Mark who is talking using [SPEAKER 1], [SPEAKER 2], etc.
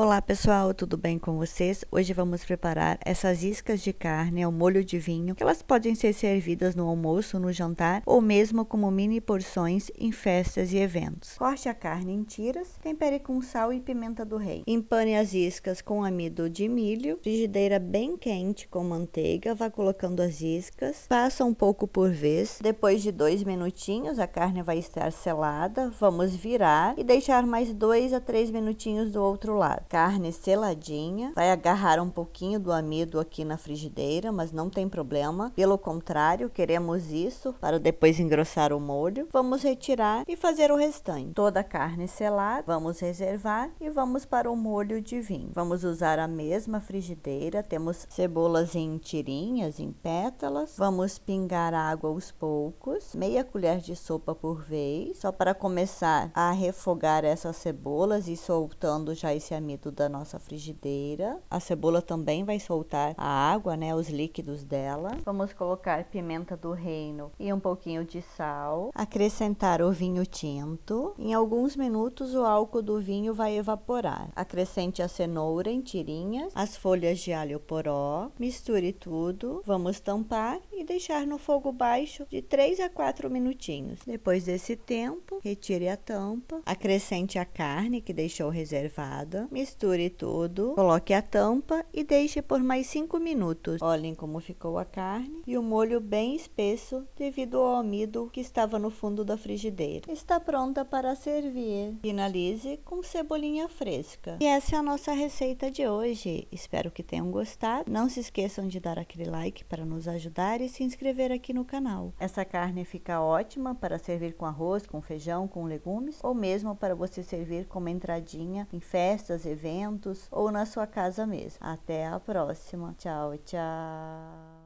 [SPEAKER 1] Olá pessoal, tudo bem com vocês? Hoje vamos preparar essas iscas de carne ao molho de vinho, que elas podem ser servidas no almoço, no jantar ou mesmo como mini porções em festas e eventos. Corte a carne em tiras, tempere com sal e pimenta do rei. Empane as iscas com amido de milho, frigideira bem quente com manteiga, vá colocando as iscas, passa um pouco por vez. Depois de dois minutinhos, a carne vai estar selada, vamos virar e deixar mais dois a três minutinhos do outro lado carne seladinha. Vai agarrar um pouquinho do amido aqui na frigideira, mas não tem problema. Pelo contrário, queremos isso para depois engrossar o molho. Vamos retirar e fazer o restante. Toda a carne selada, vamos reservar e vamos para o molho de vinho. Vamos usar a mesma frigideira, temos cebolas em tirinhas, em pétalas. Vamos pingar água aos poucos, meia colher de sopa por vez, só para começar a refogar essas cebolas e soltando já esse amido úmido da nossa frigideira. A cebola também vai soltar a água, né, os líquidos dela. Vamos colocar pimenta do reino e um pouquinho de sal. Acrescentar o vinho tinto. Em alguns minutos o álcool do vinho vai evaporar. Acrescente a cenoura em tirinhas, as folhas de alho poró, misture tudo. Vamos tampar e deixar no fogo baixo de 3 a 4 minutinhos. Depois desse tempo, retire a tampa, acrescente a carne que deixou reservada, misture Misture tudo, coloque a tampa e deixe por mais 5 minutos. Olhem como ficou a carne e o molho bem espesso devido ao amido que estava no fundo da frigideira. Está pronta para servir. Finalize com cebolinha fresca. E essa é a nossa receita de hoje. Espero que tenham gostado. Não se esqueçam de dar aquele like para nos ajudar e se inscrever aqui no canal. Essa carne fica ótima para servir com arroz, com feijão, com legumes ou mesmo para você servir como entradinha em festas eventos ou na sua casa mesmo. Até a próxima. Tchau, tchau.